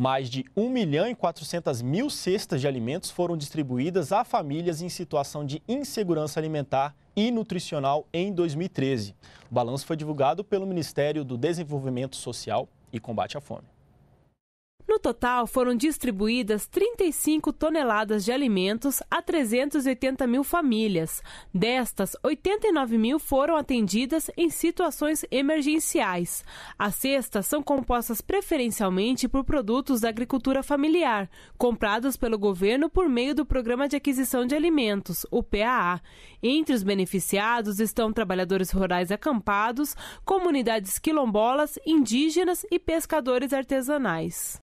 Mais de 1 milhão e 400 mil cestas de alimentos foram distribuídas a famílias em situação de insegurança alimentar e nutricional em 2013. O balanço foi divulgado pelo Ministério do Desenvolvimento Social e Combate à Fome. No total, foram distribuídas 35 toneladas de alimentos a 380 mil famílias. Destas, 89 mil foram atendidas em situações emergenciais. As cestas são compostas preferencialmente por produtos da agricultura familiar, comprados pelo governo por meio do Programa de Aquisição de Alimentos, o PAA. Entre os beneficiados estão trabalhadores rurais acampados, comunidades quilombolas, indígenas e pescadores artesanais.